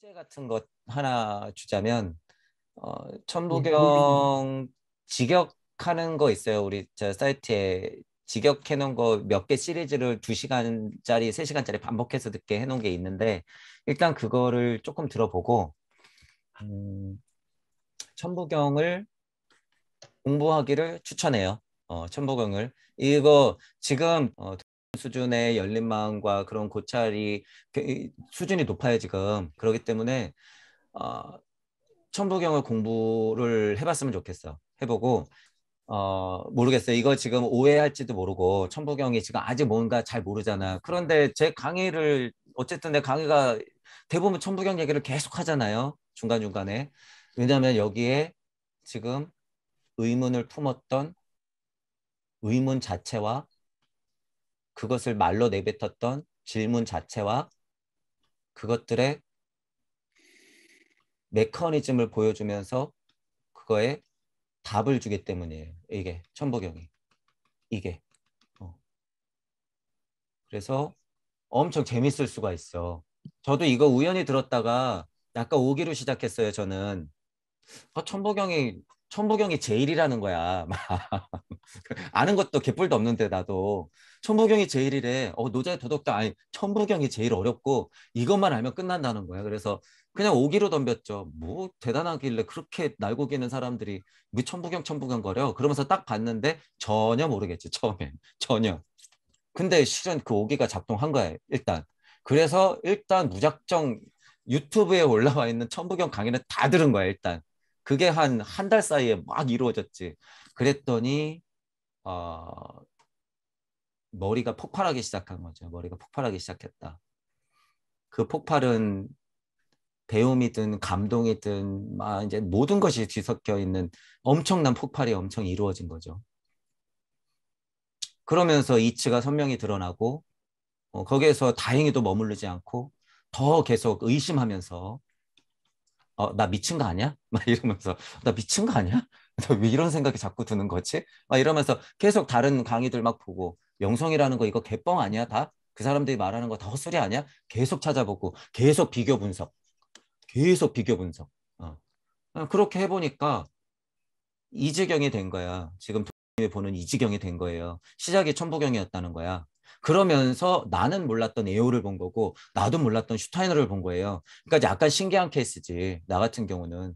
숙제 같은 것 하나 주자면 어, 네, 천부경 직역하는 거 있어요. 우리 저 사이트에 직역해 놓은 거 몇 개 시리즈를 두시간짜리세시간짜리 반복해서 듣게 해 놓은 게 있는데 일단 그거를 조금 들어보고 음, 천부경을 공부하기를 추천해요. 어, 천부경을 이거 지금 어, 수준의 열린 마음과 그런 고찰이 수준이 높아요 지금 그러기 때문에 어, 천부경을 공부를 해봤으면 좋겠어 해보고 어, 모르겠어요. 이거 지금 오해할지도 모르고 천부경이 지금 아직 뭔가 잘 모르잖아. 그런데 제 강의를 어쨌든 내 강의가 대부분 천부경 얘기를 계속 하잖아요. 중간중간에. 왜냐하면 여기에 지금 의문을 품었던 의문 자체와 그것을 말로 내뱉었던 질문 자체와 그것들의 메커니즘을 보여주면서 그거에 답을 주기 때문이에요. 이게 천부경이 이게 어. 그래서 엄청 재밌을 수가 있어. 저도 이거 우연히 들었다가 약간 오기로 시작했어요. 저는 아, 천부경이 천부경이 제일이라는 거야. 아는 것도 개뿔도 없는데 나도 천부경이 제일 이래. 어, 노자의 도덕도 아니 천부경이 제일 어렵고 이것만 알면 끝난다는 거야. 그래서 그냥 오기로 덤볐죠. 뭐 대단하길래 그렇게 날고 기는 사람들이 왜 천부경 천부경 거려? 그러면서 딱 봤는데 전혀 모르겠지 처음엔 전혀. 근데 실은 그 오기가 작동한 거야 일단. 그래서 일단 무작정 유튜브에 올라와 있는 천부경 강의는 다 들은 거야 일단. 그게 한 한 달 사이에 막 이루어졌지. 그랬더니 어, 머리가 폭발하기 시작한 거죠. 머리가 폭발하기 시작했다. 그 폭발은 배움이든 감동이든 막 이제 모든 것이 뒤섞여 있는 엄청난 폭발이 엄청 이루어진 거죠. 그러면서 이치가 선명히 드러나고 어, 거기에서 다행히도 머무르지 않고 더 계속 의심하면서 어, 나 미친 거 아니야? 막 이러면서 나 미친 거 아니야? 왜 이런 생각이 자꾸 드는 거지? 막 이러면서 계속 다른 강의들 막 보고 명성이라는 거 이거 개뻥 아니야 다? 그 사람들이 말하는 거 다 헛소리 아니야? 계속 찾아보고 계속 비교 분석 계속 비교 분석 어. 어 그렇게 해보니까 이지경이 된 거야 지금 보는 이지경이 된 거예요 시작이 천부경이었다는 거야 그러면서 나는 몰랐던 에오를 본 거고 나도 몰랐던 슈타이너를 본 거예요 그러니까 약간 신기한 케이스지 나 같은 경우는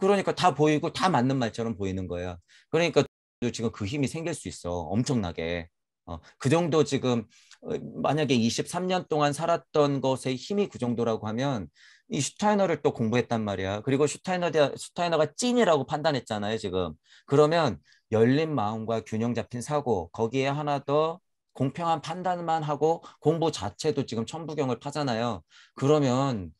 그러니까 다 보이고 다 맞는 말처럼 보이는 거예요. 그러니까 지금 그 힘이 생길 수 있어. 엄청나게. 어, 그 정도 지금 어, 만약에 23년 동안 살았던 것의 힘이 그 정도라고 하면 이 슈타이너를 또 공부했단 말이야. 그리고 슈타이너 슈타이너가 찐이라고 판단했잖아요, 지금. 그러면 열린 마음과 균형 잡힌 사고 거기에 하나 더 공평한 판단만 하고 공부 자체도 지금 천부경을 파잖아요. 그러면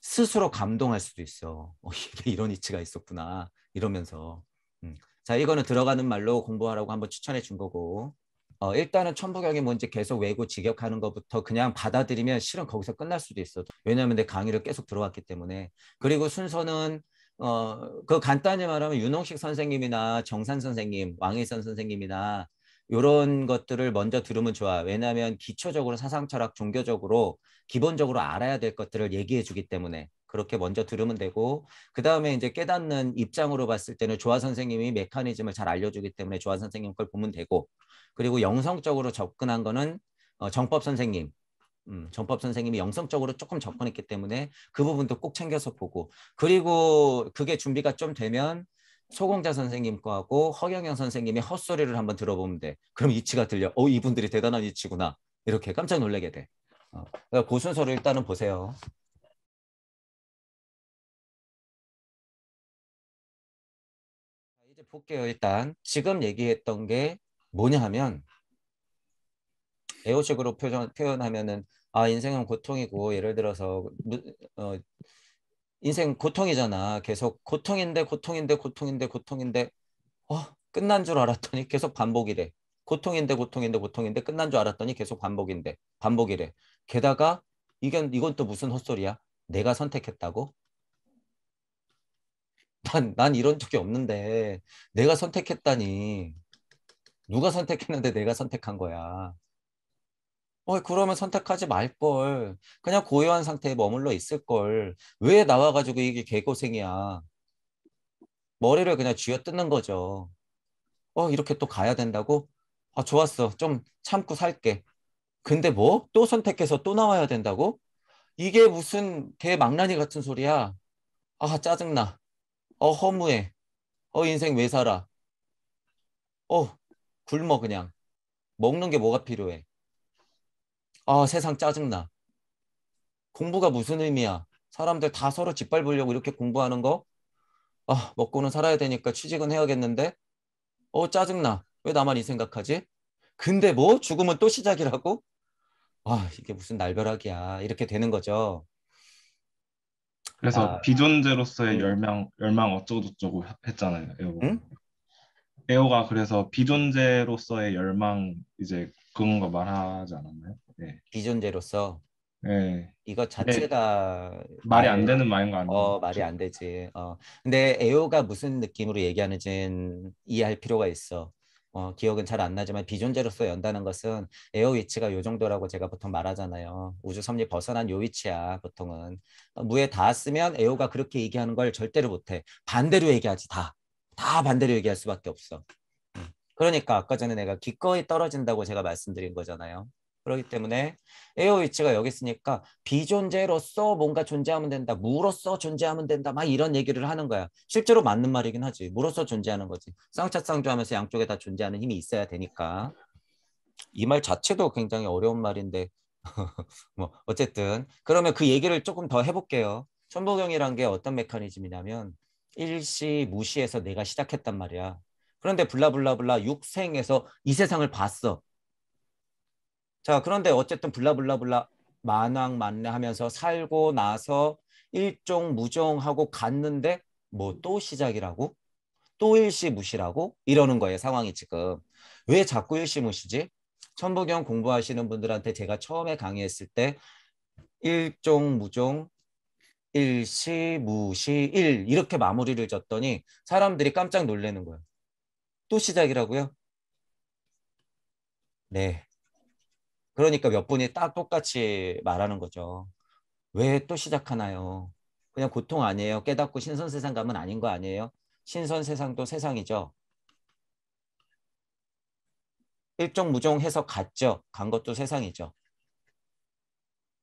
스스로 감동할 수도 있어. 어, 이게 이런 이치가 있었구나. 이러면서. 음. 자, 이거는 들어가는 말로 공부하라고 한번 추천해 준 거고. 어, 일단은 천부경이 뭔지 계속 외고 직역하는 것부터 그냥 받아들이면 실은 거기서 끝날 수도 있어. 왜냐하면 내 강의를 계속 들어왔기 때문에. 그리고 순서는 어, 그 간단히 말하면 윤홍식 선생님이나 정산 선생님, 왕일선 선생님이나 이런 것들을 먼저 들으면 좋아. 왜냐하면 기초적으로 사상 철학, 종교적으로 기본적으로 알아야 될 것들을 얘기해 주기 때문에 그렇게 먼저 들으면 되고 그 다음에 이제 깨닫는 입장으로 봤을 때는 조화 선생님이 메커니즘을 잘 알려주기 때문에 조화 선생님 걸 보면 되고 그리고 영성적으로 접근한 거는 어, 정법 선생님 음, 정법 선생님이 영성적으로 조금 접근했기 때문에 그 부분도 꼭 챙겨서 보고 그리고 그게 준비가 좀 되면 소공자 선생님 거하고 허경영 선생님의 헛소리를 한번 들어보면 돼. 그럼 이치가 들려. 어, 이분들이 대단한 이치구나. 이렇게 깜짝 놀라게 돼. 어, 그러니까 그 순서를 일단은 보세요. 이제 볼게요. 일단 지금 얘기했던 게 뭐냐 하면 애호식으로 표현, 표현하면은 아 인생은 고통이고 예를 들어서 어, 인생 고통이잖아. 계속 고통인데 고통인데 고통인데 고통인데 어, 끝난 줄 알았더니 계속 반복이래. 고통인데 고통인데 고통인데 끝난 줄 알았더니 계속 반복인데 반복이래. 게다가 이건 이건 또 무슨 헛소리야? 내가 선택했다고? 난, 난 이런 적이 없는데 내가 선택했다니 누가 선택했는데 내가 선택한 거야. 어, 그러면 선택하지 말걸. 그냥 고요한 상태에 머물러 있을걸. 왜 나와가지고 이게 개고생이야. 머리를 그냥 쥐어 뜯는 거죠. 어, 이렇게 또 가야 된다고? 아, 좋았어. 좀 참고 살게. 근데 뭐? 또 선택해서 또 나와야 된다고? 이게 무슨 개망나니 같은 소리야. 아, 짜증나. 어, 허무해. 어, 인생 왜 살아? 어, 굶어, 그냥. 먹는 게 뭐가 필요해? 아, 세상 짜증나. 공부가 무슨 의미야? 사람들 다 서로 짓밟으려고 이렇게 공부하는 거? 아, 먹고는 살아야 되니까 취직은 해야겠는데? 어, 짜증나. 왜 나만 이 생각하지? 근데 뭐? 죽으면 또 시작이라고? 아, 이게 무슨 날벼락이야. 이렇게 되는 거죠. 그래서 아, 비존재로서의 음. 열망, 열망 어쩌고저쩌고 했잖아요. 에어가. 음? 에어가 그래서 비존재로서의 열망 이제 근무가 말하지 않았나요? 네. 기존재로서 네. 이거 네. 자체가 네. 말이 안 아, 되는 말인 거 아니에요? 어, 말이 안 되지. 어. 근데 에오가 무슨 느낌으로 얘기하는지는 이해할 필요가 있어. 어, 기억은 잘 안 나지만 비존재로서 연다는 것은 에어 위치가 요 정도라고 제가 보통 말하잖아요. 우주 섬리 벗어난 요 위치야 보통은 어, 무에 닿았으면 에어가 그렇게 얘기하는 걸 절대로 못해. 반대로 얘기하지 다. 다 반대로 얘기할 수밖에 없어. 그러니까 아까 전에 내가 기꺼이 떨어진다고 제가 말씀드린 거잖아요. 그렇기 때문에 에어 위치가 여기 있으니까 비존재로서 뭔가 존재하면 된다. 무로서 존재하면 된다. 막 이런 얘기를 하는 거야. 실제로 맞는 말이긴 하지. 무로서 존재하는 거지. 쌍차쌍조하면서 양쪽에 다 존재하는 힘이 있어야 되니까. 이 말 자체도 굉장히 어려운 말인데 뭐 어쨌든 그러면 그 얘기를 조금 더 해볼게요. 천보경이란 게 어떤 메커니즘이냐면 일시 무시해서 내가 시작했단 말이야. 그런데 블라블라블라 육생에서 이 세상을 봤어. 자, 그런데 어쨌든 블라블라블라 만왕 만내하면서 살고 나서 일종 무종하고 갔는데 뭐 또 시작이라고? 또 일시무시라고? 이러는 거예요, 상황이 지금. 왜 자꾸 일시무시지? 천부경 공부하시는 분들한테 제가 처음에 강의했을 때 일종 무종 일시무시일 이렇게 마무리를 졌더니 사람들이 깜짝 놀라는 거예요. 또 시작이라고요? 네. 그러니까 몇 분이 딱 똑같이 말하는 거죠. 왜 또 시작하나요? 그냥 고통 아니에요. 깨닫고 신선 세상 가면 아닌 거 아니에요? 신선 세상도 세상이죠. 일종 무종해서 갔죠. 간 것도 세상이죠.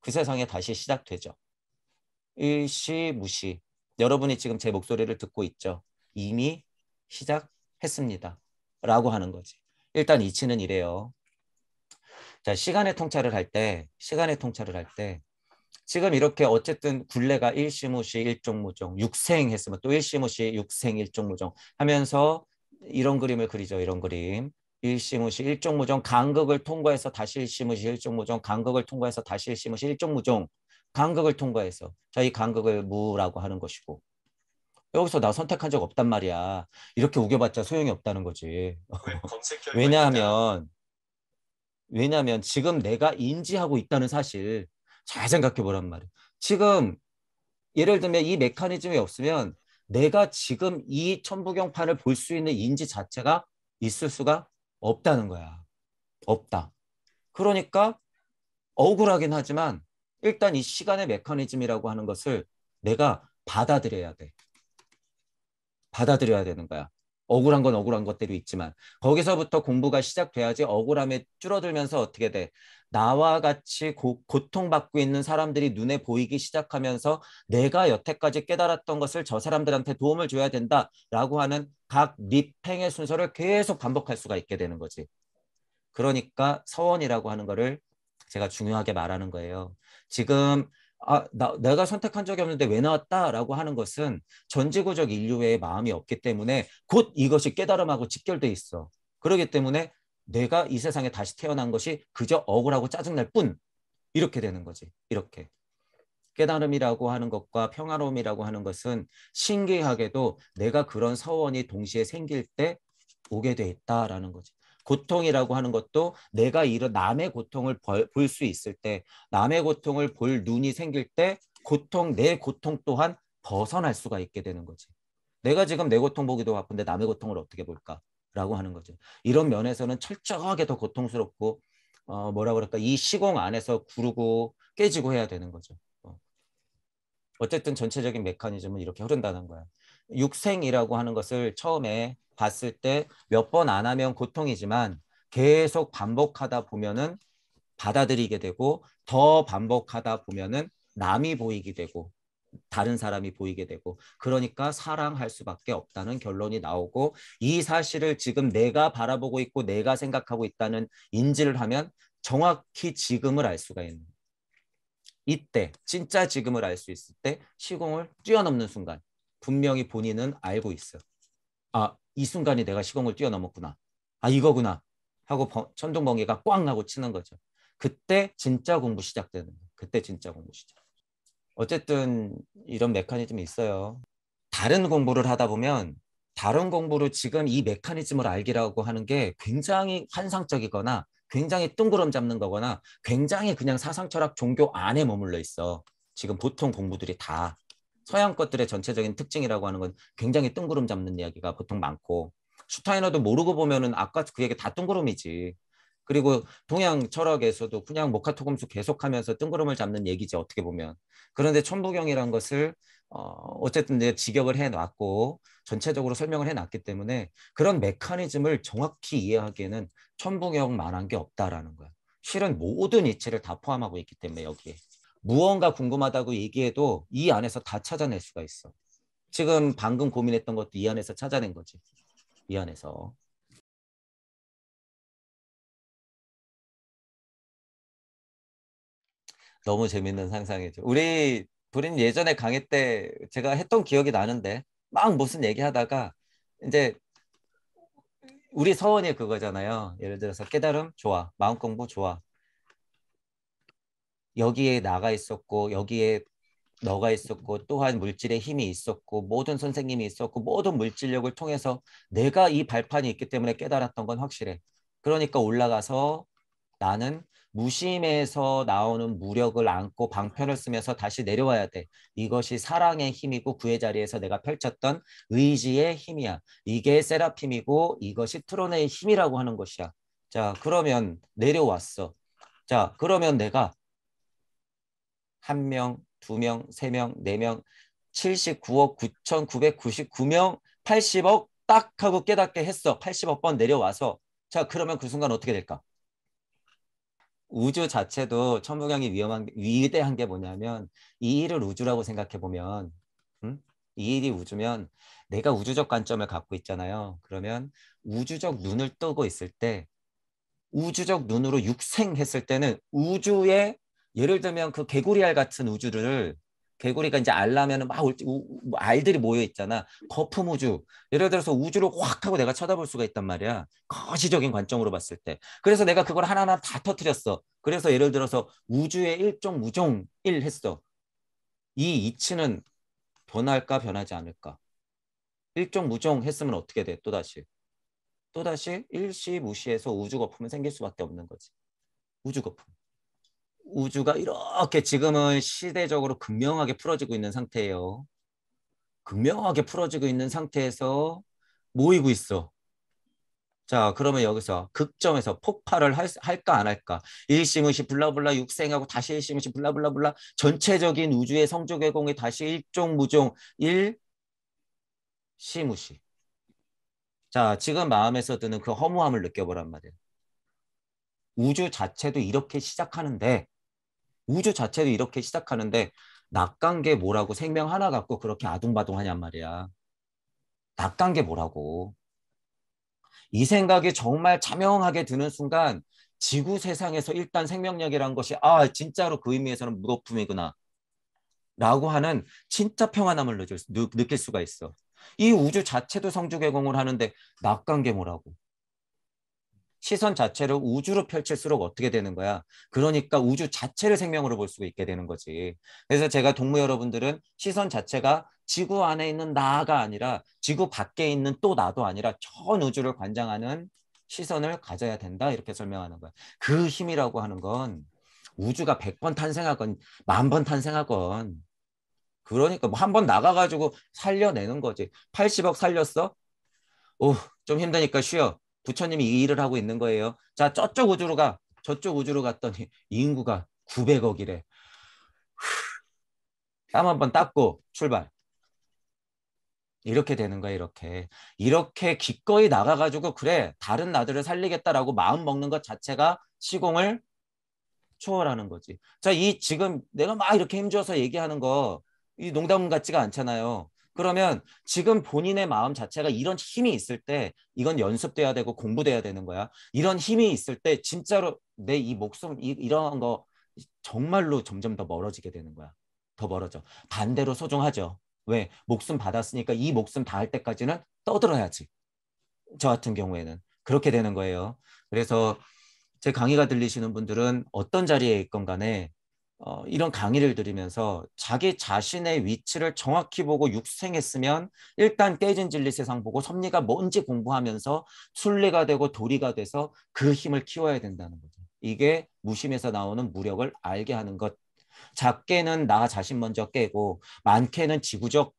그 세상에 다시 시작되죠. 일시무시. 여러분이 지금 제 목소리를 듣고 있죠. 이미 시작 했습니다. 라고 하는 거지. 일단 이치는 이래요. 자, 시간의 통찰을 할 때, 시간의 통찰을 할 때, 지금 이렇게 어쨌든 굴레가 일시무시 일종무종, 육생 했으면 또 일시무시 육생 일종무종 하면서 이런 그림을 그리죠. 이런 그림. 일시무시 일종무종 간극을 통과해서 다시 일시무시 일종무종 간극을 통과해서 다시 일시무시 일종무종 간극을 통과해서 자이 간극을 무라고 하는 것이고 여기서 나 선택한 적 없단 말이야. 이렇게 우겨봤자 소용이 없다는 거지. 네, 왜냐하면 왜냐하면 지금 내가 인지하고 있다는 사실 잘 생각해 보란 말이야. 지금 예를 들면 이 메커니즘이 없으면 내가 지금 이 천부경판을 볼 수 있는 인지 자체가 있을 수가 없다는 거야. 없다. 그러니까 억울하긴 하지만 일단 이 시간의 메커니즘이라고 하는 것을 내가 받아들여야 돼. 받아들여야 되는 거야. 억울한 건 억울한 것들이 있지만 거기서부터 공부가 시작돼야지 억울함에 줄어들면서 어떻게 돼? 나와 같이 고, 통받고 있는 사람들이 눈에 보이기 시작하면서 내가 여태까지 깨달았던 것을 저 사람들한테 도움을 줘야 된다라고 하는 각 립행의 순서를 계속 반복할 수가 있게 되는 거지. 그러니까 서원이라고 하는 거를 제가 중요하게 말하는 거예요. 지금 아, 나, 내가 선택한 적이 없는데 왜 나왔다라고 하는 것은 전지구적 인류의 마음이 없기 때문에 곧 이것이 깨달음하고 직결돼 있어. 그러기 때문에 내가 이 세상에 다시 태어난 것이 그저 억울하고 짜증날 뿐 이렇게 되는 거지. 이렇게. 깨달음이라고 하는 것과 평화로움이라고 하는 것은 신기하게도 내가 그런 서원이 동시에 생길 때 오게 돼 있다라는 거지. 고통이라고 하는 것도 내가 이런 남의 고통을 볼 수 있을 때 남의 고통을 볼 눈이 생길 때 고통 내 고통 또한 벗어날 수가 있게 되는 거지. 내가 지금 내 고통 보기도 바쁜데 남의 고통을 어떻게 볼까라고 하는 거죠. 이런 면에서는 철저하게 더 고통스럽고 어 뭐라 그럴까 이 시공 안에서 구르고 깨지고 해야 되는 거죠. 어. 어쨌든 전체적인 메커니즘은 이렇게 흐른다는 거야. 육생이라고 하는 것을 처음에 봤을 때 몇 번 안 하면 고통이지만 계속 반복하다 보면은 받아들이게 되고 더 반복하다 보면은 남이 보이게 되고 다른 사람이 보이게 되고 그러니까 사랑할 수밖에 없다는 결론이 나오고 이 사실을 지금 내가 바라보고 있고 내가 생각하고 있다는 인지를 하면 정확히 지금을 알 수가 있는 이때 진짜 지금을 알 수 있을 때 시공을 뛰어넘는 순간 분명히 본인은 알고 있어. 아, 이순간이 내가 시공을 뛰어넘었구나. 아, 이거구나. 하고 천둥번개가 꽝나고 치는 거죠. 그때 진짜 공부 시작되는 거예요. 그때 진짜 공부 시작. 어쨌든 이런 메커니즘이 있어요. 다른 공부를 하다 보면 다른 공부를 지금 이 메커니즘을 알기라고 하는 게 굉장히 환상적이거나 굉장히 뜬그름 잡는 거거나 굉장히 그냥 사상 철학 종교 안에 머물러 있어. 지금 보통 공부들이 다 서양 것들의 전체적인 특징이라고 하는 건 굉장히 뜬구름 잡는 이야기가 보통 많고 슈타이너도 모르고 보면은 아까 그 얘기 다 뜬구름이지. 그리고 동양 철학에서도 그냥 모카토금수 계속하면서 뜬구름을 잡는 얘기지 어떻게 보면. 그런데 천부경이란 것을 어, 어쨌든 이제 직역을 해놨고 전체적으로 설명을 해놨기 때문에 그런 메커니즘을 정확히 이해하기에는 천부경만한 게 없다라는 거야. 실은 모든 이치를 다 포함하고 있기 때문에 여기에. 무언가 궁금하다고 얘기해도 이 안에서 다 찾아낼 수가 있어. 지금 방금 고민했던 것도 이 안에서 찾아낸 거지. 이 안에서. 너무 재밌는 상상이죠. 우리 우린 예전에 강의 때 제가 했던 기억이 나는데 막 무슨 얘기하다가 이제 우리 서원이 그거잖아요. 예를 들어서 깨달음 좋아, 마음 공부 좋아, 여기에 나가 있었고 여기에 너가 있었고 또한 물질의 힘이 있었고 모든 선생님이 있었고 모든 물질력을 통해서 내가 이 발판이 있기 때문에 깨달았던 건 확실해. 그러니까 올라가서 나는 무심에서 나오는 무력을 안고 방편을 쓰면서 다시 내려와야 돼. 이것이 사랑의 힘이고 구의 자리에서 내가 펼쳤던 의지의 힘이야. 이게 세라핌이고 이것이 트론의 힘이라고 하는 것이야. 자, 그러면 내려왔어. 자, 그러면 내가 한명두명세명네명 79억 9,999명, 80억 딱 하고 깨닫게 했어. 80억 번 내려와서. 자, 그러면 그 순간 어떻게 될까? 우주 자체도 천부경이 위험한 위대한 게 뭐냐면 이 일을 우주라고 생각해 보면 음? 이 일이 우주면 내가 우주적 관점을 갖고 있잖아요. 그러면 우주적 눈을 뜨고 있을 때 우주적 눈으로 육생했을 때는 우주의 예를 들면 그 개구리알 같은 우주를 개구리가 이제 알라면은 막 알들이 모여 있잖아. 거품 우주. 예를 들어서 우주를 확 하고 내가 쳐다볼 수가 있단 말이야. 거시적인 관점으로 봤을 때. 그래서 내가 그걸 하나하나 다 터트렸어. 그래서 예를 들어서 우주의 일종 무종 일 했어. 이 이치는 변할까 변하지 않을까? 일종 무종 했으면 어떻게 돼? 또 다시. 또 다시 일시 무시해서 우주 거품은 생길 수밖에 없는 거지. 우주 거품. 우주가 이렇게 지금은 시대적으로 극명하게 풀어지고 있는 상태예요. 극명하게 풀어지고 있는 상태에서 모이고 있어. 자, 그러면 여기서 극점에서 폭발을 할, 할까 안 할까? 일심의시 블라블라 육생하고 다시 일심의시 블라블라블라 전체적인 우주의 성조 개공이 다시 일종 무종 일시무시. 자, 지금 마음에서 드는 그 허무함을 느껴보란 말이에요. 우주 자체도 이렇게 시작하는데 우주 자체도 이렇게 시작하는데 낙관계 뭐라고 생명 하나 갖고 그렇게 아둥바둥하냔 말이야. 낙관계 뭐라고. 이 생각이 정말 자명하게 드는 순간 지구 세상에서 일단 생명력이란 것이 아 진짜로 그 의미에서는 무거품이구나 라고 하는 진짜 평안함을 느낄, 수가 있어. 이 우주 자체도 성주 개공을 하는데 낙관계 뭐라고. 시선 자체를 우주로 펼칠수록 어떻게 되는 거야? 그러니까 우주 자체를 생명으로 볼 수 있게 되는 거지. 그래서 제가 동무 여러분들은 시선 자체가 지구 안에 있는 나가 아니라 지구 밖에 있는 또 나도 아니라 전 우주를 관장하는 시선을 가져야 된다 이렇게 설명하는 거야. 그 힘이라고 하는 건 우주가 100번 탄생하건 만번 탄생하건 그러니까 뭐한번 나가가지고 살려내는 거지. 80억 살렸어? 오, 좀 힘드니까 쉬어. 부처님이 이 일을 하고 있는 거예요. 자, 저쪽 우주로 가. 저쪽 우주로 갔더니 인구가 900억이래. 땀한번 닦고 출발. 이렇게 되는 거야 이렇게 이렇게 기꺼이 나가가지고 그래 다른 나들을 살리겠다라고 마음 먹는 것 자체가 시공을 초월하는 거지 자이 지금 내가 막 이렇게 힘줘서 얘기하는 거 이 농담 같지가 않잖아요 그러면 지금 본인의 마음 자체가 이런 힘이 있을 때 이건 연습돼야 되고 공부돼야 되는 거야. 이런 힘이 있을 때 진짜로 내 이 목숨 이, 이런 거 정말로 점점 더 멀어지게 되는 거야. 더 멀어져. 반대로 소중하죠. 왜? 목숨 받았으니까 이 목숨 다 할 때까지는 떠들어야지. 저 같은 경우에는 그렇게 되는 거예요. 그래서 제 강의가 들리시는 분들은 어떤 자리에 있건 간에 어, 이런 강의를 들으면서 자기 자신의 위치를 정확히 보고 육생했으면 일단 깨진 진리 세상 보고 섭리가 뭔지 공부하면서 순례가 되고 도리가 돼서 그 힘을 키워야 된다는 거죠. 이게 무심에서 나오는 무력을 알게 하는 것. 작게는 나 자신 먼저 깨고 많게는 지구적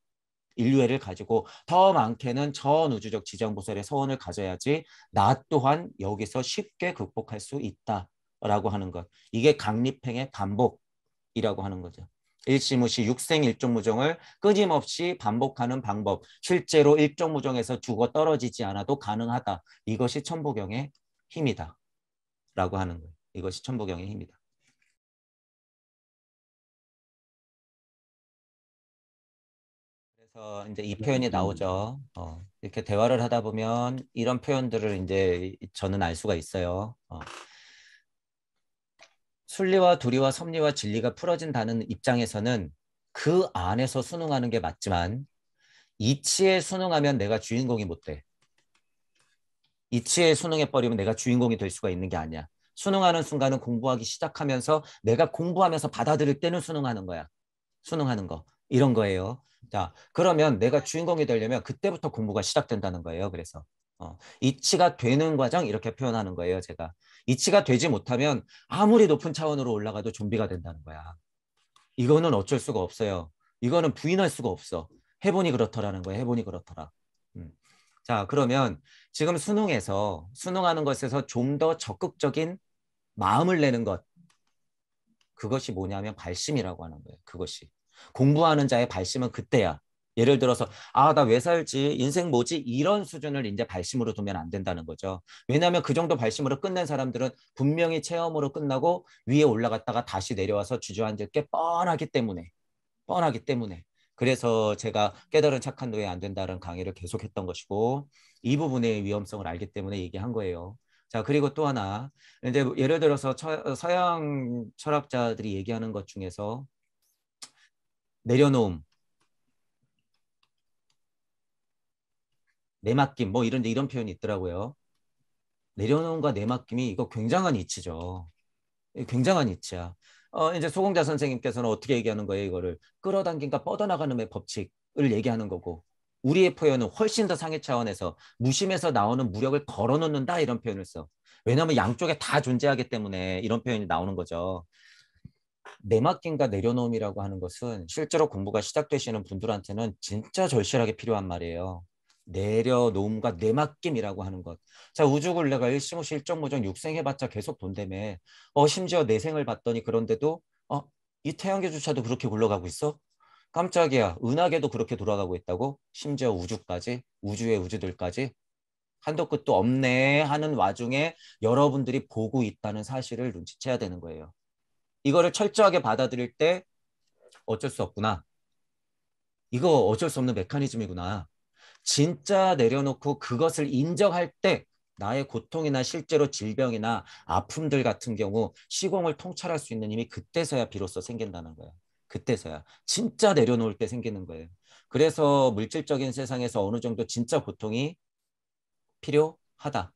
인류애를 가지고 더 많게는 전 우주적 지정보살의 서원을 가져야지 나 또한 여기서 쉽게 극복할 수 있다라고 하는 것. 이게 강립행의 반복. 이라고 하는 거죠. 일시무시 육생일종무정을 끊임없이 반복하는 방법 실제로 일종무정에서 죽어 떨어지지 않아도 가능하다. 이것이 천보경의 힘이다. 라고 하는 거예요. 이것이 천보경의 힘이다. 그래서 이제 이 표현이 네. 나오죠. 어, 이렇게 대화를 하다 보면 이런 표현들을 이제 저는 알 수가 있어요. 어. 순리와 두리와 섭리와 진리가 풀어진다는 입장에서는 그 안에서 순응하는 게 맞지만 이치에 순응하면 내가 주인공이 못 돼. 이치에 순응해버리면 내가 주인공이 될 수가 있는 게 아니야. 수능하는 순간은 공부하기 시작하면서 내가 공부하면서 받아들일 때는 수능하는 거야. 수능하는 거. 이런 거예요. 자, 그러면 내가 주인공이 되려면 그때부터 공부가 시작된다는 거예요. 그래서 어, 이치가 되는 과정 이렇게 표현하는 거예요. 제가 이치가 되지 못하면 아무리 높은 차원으로 올라가도 좀비가 된다는 거야. 이거는 어쩔 수가 없어요. 이거는 부인할 수가 없어. 해보니 그렇더라는 거야. 해보니 그렇더라. 음. 자, 그러면 지금 수능에서 수능하는 것에서 좀 더 적극적인 마음을 내는 것. 그것이 뭐냐면 발심이라고 하는 거예요. 그것이. 공부하는 자의 발심은 그때야. 예를 들어서 아나 왜 살지 인생 뭐지 이런 수준을 이제 발심으로 두면 안 된다는 거죠. 왜냐하면 그 정도 발심으로 끝낸 사람들은 분명히 체험으로 끝나고 위에 올라갔다가 다시 내려와서 주저앉을 게 뻔하기 때문에 뻔하기 때문에 그래서 제가 깨달은 착한 노예 안 된다는 강의를 계속했던 것이고 이 부분의 위험성을 알기 때문에 얘기한 거예요. 자 그리고 또 하나 이제 예를 들어서 처, 서양 철학자들이 얘기하는 것 중에서 내려놓음 내맡김 뭐 이런 이런 표현이 있더라고요. 내려놓음과 내맡김이 이거 굉장한 이치죠. 굉장한 이치야. 어, 이제 소공자 선생님께서는 어떻게 얘기하는 거예요? 이거를 끌어당김과 뻗어나가는의 법칙을 얘기하는 거고 우리의 표현은 훨씬 더 상해 차원에서 무심해서 나오는 무력을 걸어놓는다 이런 표현을 써. 왜냐하면 양쪽에 다 존재하기 때문에 이런 표현이 나오는 거죠. 내맡김과 내려놓음이라고 하는 것은 실제로 공부가 시작되시는 분들한테는 진짜 절실하게 필요한 말이에요. 내려놓음과 내맡김이라고 하는 것. 자, 우주굴레가 일심호 실정무정 육생해봤자 계속 돈대매. 어, 심지어 내생을 봤더니 그런데도 어, 이 태양계조차도 그렇게 굴러가고 있어? 깜짝이야. 은하계도 그렇게 돌아가고 있다고? 심지어 우주까지, 우주의 우주들까지 한도 끝도 없네 하는 와중에 여러분들이 보고 있다는 사실을 눈치채야 되는 거예요. 이거를 철저하게 받아들일 때 어쩔 수 없구나. 이거 어쩔 수 없는 메커니즘이구나. 진짜 내려놓고 그것을 인정할 때 나의 고통이나 실제로 질병이나 아픔들 같은 경우 시공을 통찰할 수 있는 힘이 그때서야 비로소 생긴다는 거예요. 그때서야 진짜 내려놓을 때 생기는 거예요. 그래서 물질적인 세상에서 어느 정도 진짜 고통이 필요하다.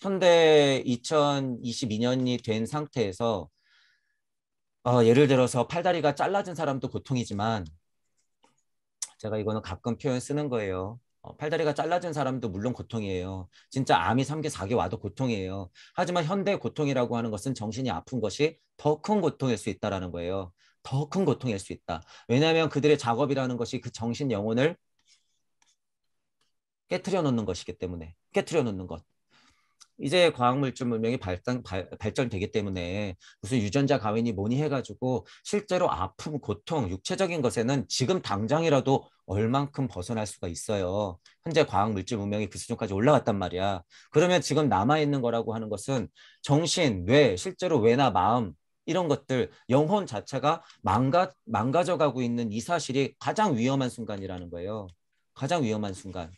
현대 2022년이 된 상태에서 어, 예를 들어서 팔다리가 잘라진 사람도 고통이지만 제가 이거는 가끔 표현 쓰는 거예요. 어, 팔다리가 잘라진 사람도 물론 고통이에요. 진짜 암이 3개, 4개 와도 고통이에요. 하지만 현대 고통이라고 하는 것은 정신이 아픈 것이 더 큰 고통일 수 있다라는 거예요. 더 큰 고통일 수 있다. 왜냐하면 그들의 작업이라는 것이 그 정신 영혼을 깨트려 놓는 것이기 때문에 깨트려 놓는 것. 이제 과학물질 문명이 발전, 발, 발전되기 때문에 무슨 유전자 가위니 뭐니 해가지고 실제로 아픔, 고통, 육체적인 것에는 지금 당장이라도 얼만큼 벗어날 수가 있어요. 현재 과학물질 문명이 그 수준까지 올라갔단 말이야. 그러면 지금 남아있는 거라고 하는 것은 정신, 뇌, 실제로 외나 마음, 이런 것들 영혼 자체가 망가 망가져가고 있는 이 사실이 가장 위험한 순간이라는 거예요. 가장 위험한 순간.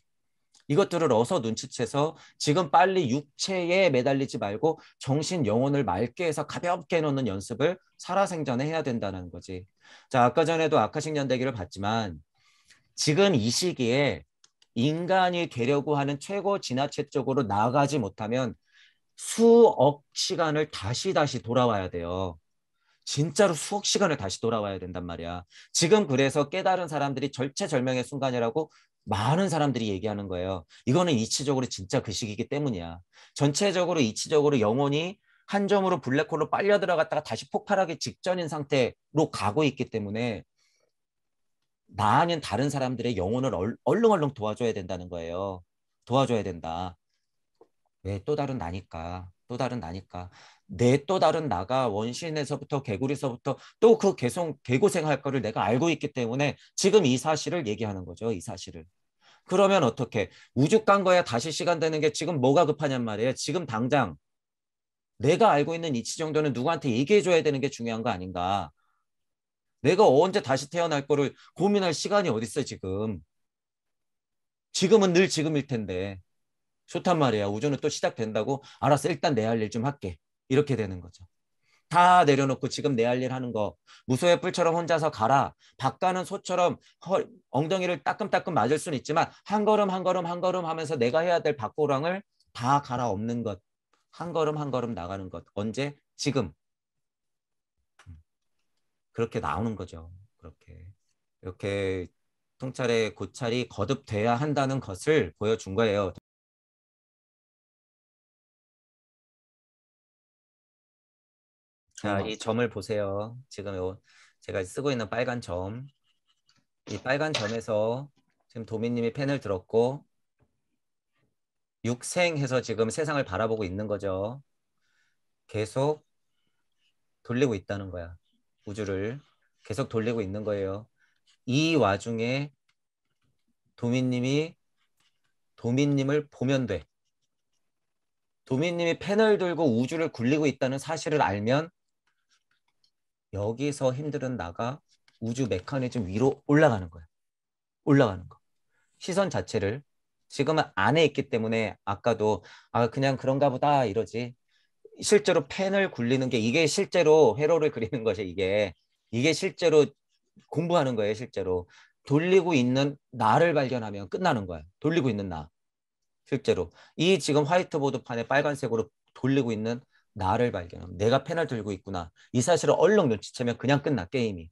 이것들을 어서 눈치채서 지금 빨리 육체에 매달리지 말고 정신 영혼을 맑게 해서 가볍게 놓는 연습을 살아생전에 해야 된다는 거지. 자 아까 전에도 아카식 연대기를 봤지만 지금 이 시기에 인간이 되려고 하는 최고 진화체 쪽으로 나아가지 못하면 수억 시간을 다시 다시 돌아와야 돼요. 진짜로 수억 시간을 다시 돌아와야 된단 말이야. 지금 그래서 깨달은 사람들이 절체절명의 순간이라고 많은 사람들이 얘기하는 거예요. 이거는 이치적으로 진짜 그 시기이기 때문이야. 전체적으로 이치적으로 영혼이 한 점으로 블랙홀로 빨려 들어갔다가 다시 폭발하기 직전인 상태로 가고 있기 때문에 나 아닌 다른 사람들의 영혼을 얼, 얼렁얼렁 도와줘야 된다는 거예요. 도와줘야 된다. 왜 또 다른 나니까 또 다른 나니까 내 또 다른 나가 원신에서부터 개구리서부터 또그 계속 개고생할 거를 내가 알고 있기 때문에 지금 이 사실을 얘기하는 거죠. 이 사실을. 그러면 어떻게 우주 간 거야 다시 시간 되는 게 지금 뭐가 급하냔 말이에요. 지금 당장 내가 알고 있는 이치 정도는 누구한테 얘기해 줘야 되는 게 중요한 거 아닌가. 내가 언제 다시 태어날 거를 고민할 시간이 어딨어 지금. 지금은 늘 지금일 텐데. 좋단 말이야. 우주는 또 시작된다고 알아서 일단 내 할 일 좀 할게. 이렇게 되는 거죠. 다 내려놓고 지금 내 할 일 하는 거 무소의 뿔처럼 혼자서 가라 바가는 소처럼 허, 엉덩이를 따끔따끔 맞을 수는 있지만 한 걸음 한 걸음 한 걸음 하면서 내가 해야 될 밭고랑을 다 갈아 엎는 것 한 걸음 한 걸음 나가는 것 언제 지금 그렇게 나오는 거죠 그렇게 이렇게 통찰의 고찰이 거듭돼야 한다는 것을 보여준 거예요. 자, 음. 이 점을 보세요. 지금 요 제가 쓰고 있는 빨간 점. 이 빨간 점에서 지금 도민님이 펜을 들었고 육생해서 지금 세상을 바라보고 있는 거죠. 계속 돌리고 있다는 거야. 우주를 계속 돌리고 있는 거예요. 이 와중에 도민님이 도민님을 보면 돼. 도민님이 펜을 들고 우주를 굴리고 있다는 사실을 알면 여기서 힘들은 나가 우주 메커니즘 위로 올라가는 거야. 올라가는 거. 시선 자체를 지금은 안에 있기 때문에 아까도 아 그냥 그런가 보다 이러지. 실제로 펜을 굴리는 게 이게 실제로 회로를 그리는 것이 이게 이게 실제로 공부하는 거예요, 실제로. 돌리고 있는 나를 발견하면 끝나는 거야. 돌리고 있는 나. 실제로. 이 지금 화이트보드판에 빨간색으로 돌리고 있는 나를 발견하고 내가 펜을 들고 있구나. 이 사실을 얼렁 눈치채면 그냥 끝나 게임이.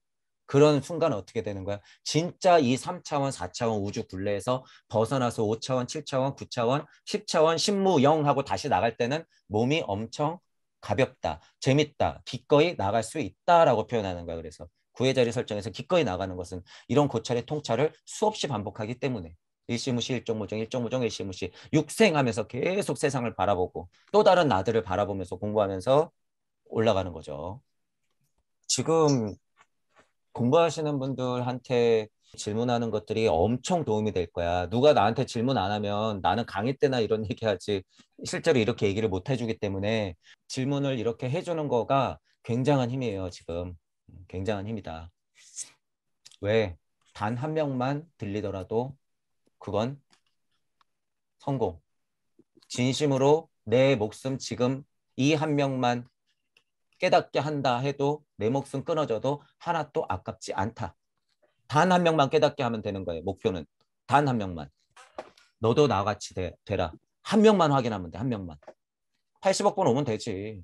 그런 순간 어떻게 되는 거야? 진짜 이 3차원, 4차원 우주 굴레에서 벗어나서 5차원, 7차원, 9차원, 10차원, 신무, 영 하고 다시 나갈 때는 몸이 엄청 가볍다, 재밌다, 기꺼이 나갈 수 있다라고 표현하는 거야. 그래서 구의 자리 설정에서 기꺼이 나가는 것은 이런 고찰의 통찰을 수없이 반복하기 때문에 일시무시 일종무종 일종무종 일시무시 육생하면서 계속 세상을 바라보고 또 다른 나들을 바라보면서 공부하면서 올라가는 거죠. 지금 공부하시는 분들한테 질문하는 것들이 엄청 도움이 될 거야. 누가 나한테 질문 안 하면 나는 강의 때나 이런 얘기하지 실제로 이렇게 얘기를 못 해주기 때문에 질문을 이렇게 해주는 거가 굉장한 힘이에요. 지금 음, 굉장한 힘이다. 왜? 단 한 명만 들리더라도 그건 성공. 진심으로 내 목숨 지금 이 한 명만 깨닫게 한다 해도 내 목숨 끊어져도 하나 도 아깝지 않다. 단 한 명만 깨닫게 하면 되는 거예요. 목표는 단 한 명만. 너도 나같이 되, 되라. 한 명만 확인하면 돼. 한 명만. 80억 번 오면 되지.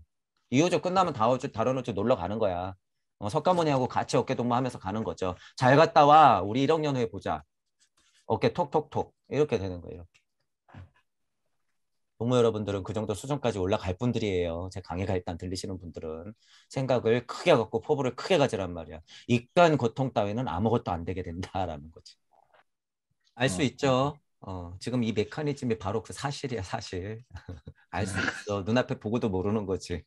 이 호주 끝나면 다호주 다른 호주 놀러 가는 거야. 어, 석가모니하고 같이 어깨동무 하면서 가는 거죠. 잘 갔다 와. 우리 1억 년 후에 보자. 어깨 톡톡톡 이렇게 되는 거예요. 이렇게. 동무 여러분들은 그 정도 수준까지 올라갈 분들이에요. 제 강의가 일단 들리시는 분들은 생각을 크게 갖고 포부를 크게 가지란 말이야. 익간 고통 따위는 아무것도 안 되게 된다라는 거지. 알수 어. 있죠. 어, 지금 이 메커니즘이 바로 그 사실이야 사실. 알수 네. 있어. 눈앞에 보고도 모르는 거지.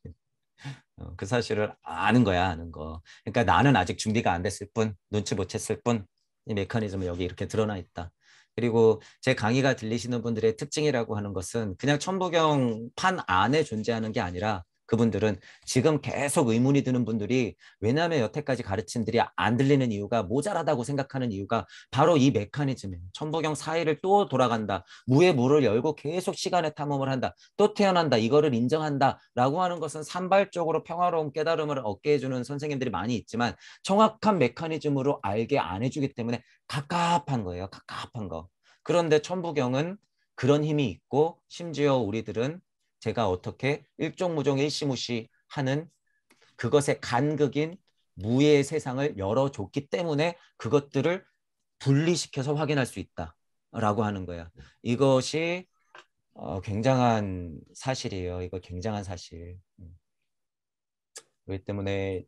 어, 그 사실을 아는 거야 아는 거. 그러니까 나는 아직 준비가 안 됐을 뿐, 눈치 못 챘을 뿐이 메커니즘은 여기 이렇게 드러나 있다. 그리고 제 강의가 들리시는 분들의 특징이라고 하는 것은 그냥 천부경판 안에 존재하는 게 아니라 그분들은 지금 계속 의문이 드는 분들이 왜냐하면 여태까지 가르침들이 안 들리는 이유가 모자라다고 생각하는 이유가 바로 이 메커니즘이에요. 천부경 사이를 또 돌아간다. 무의 물을 열고 계속 시간의 탐험을 한다. 또 태어난다. 이거를 인정한다. 라고 하는 것은 산발적으로 평화로운 깨달음을 얻게 해주는 선생님들이 많이 있지만 정확한 메커니즘으로 알게 안 해주기 때문에 갑갑한 거예요. 갑갑한 거. 그런데 천부경은 그런 힘이 있고 심지어 우리들은 제가 어떻게 일종무종 일시무시 하는 그것의 간극인 무의 세상을 열어줬기 때문에 그것들을 분리시켜서 확인할 수 있다라고 하는 거야. 이것이 어, 굉장한 사실이에요. 이거 굉장한 사실. 음. 그렇기 때문에